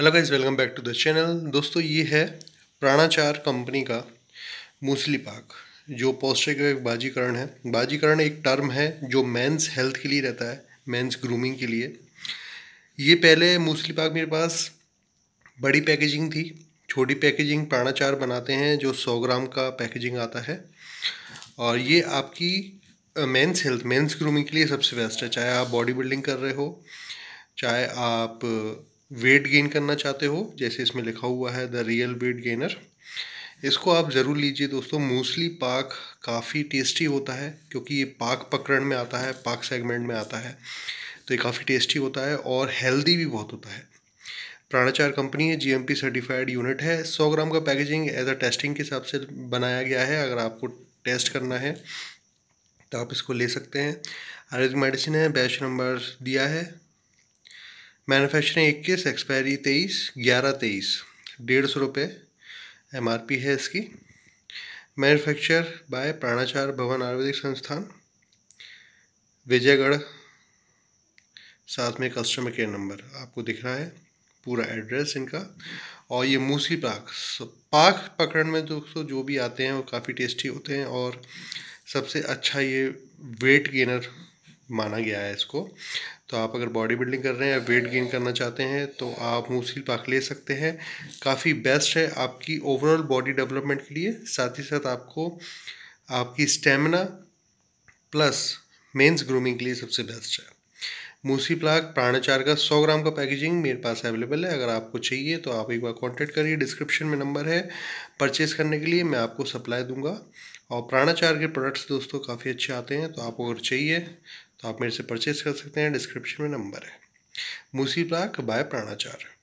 hello guys welcome back to the channel दोस्तों ये है प्राणाचार कंपनी का मूसली पाक जो पौष्टिक एक बाजीकरण है बाजीकरण एक टर्म है जो मेंस हेल्थ के लिए रहता है मेंस ग्रूमिंग के लिए ये पहले मूसली पाक मेरे पास बड़ी पैकेजिंग थी छोटी पैकेजिंग प्राणाचार बनाते हैं जो सौ ग्राम का पैकेजिंग आता है और ये आपकी मेंस हेल्थ मेंस ग्रूमिंग के लिए सबसे बेस्ट है चाहे आप बॉडी बिल्डिंग कर रहे हो चाहे आप वेट गेन करना चाहते हो जैसे इसमें लिखा हुआ है द रियल वेट गेनर इसको आप ज़रूर लीजिए दोस्तों मूसली पाक काफ़ी टेस्टी होता है क्योंकि ये पाक पकड़न में आता है पाक सेगमेंट में आता है तो ये काफ़ी टेस्टी होता है और हेल्दी भी बहुत होता है प्राणाचार कंपनी है जीएमपी सर्टिफाइड यूनिट है 100 ग्राम का पैकेजिंग एज अ टेस्टिंग के हिसाब से बनाया गया है अगर आपको टेस्ट करना है तो आप इसको ले सकते हैं आयुर्वेदिक मेडिसिन है बैच नंबर दिया है मैनुफैक्चरिंग इक्कीस एक्सपायरी तेईस ग्यारह तेईस डेढ़ सौ रुपये एम है इसकी मैन्युफैक्चर बाय प्राणाचार भवन आयुर्वेदिक संस्थान विजयगढ़ साथ में कस्टमर केयर नंबर आपको दिख रहा है पूरा एड्रेस इनका और ये मूसी पाक पाक पकड़न में दोस्तों जो भी आते हैं वो काफ़ी टेस्टी होते हैं और सबसे अच्छा ये वेट गेनर माना गया है इसको तो आप अगर बॉडी बिल्डिंग कर रहे हैं या वेट गेन करना चाहते हैं तो आप मूसील पाक ले सकते हैं काफ़ी बेस्ट है आपकी ओवरऑल बॉडी डेवलपमेंट के लिए साथ ही साथ आपको आपकी स्टेमिना प्लस मेंस ग्रूमिंग के लिए सबसे बेस्ट है मूसी प्लाक प्राणाचार का सौ ग्राम का पैकेजिंग मेरे पास अवेलेबल है अगर आपको चाहिए तो आप एक बार कॉन्टैक्ट करिए डिस्क्रिप्शन में नंबर है परचेज़ करने के लिए मैं आपको सप्लाई दूंगा और प्राणाचार के प्रोडक्ट्स दोस्तों काफ़ी अच्छे आते हैं तो आपको अगर चाहिए तो आप मेरे से परचेज़ कर सकते हैं डिस्क्रिप्शन में नंबर है मूसी प्लाक बाय प्राणाचार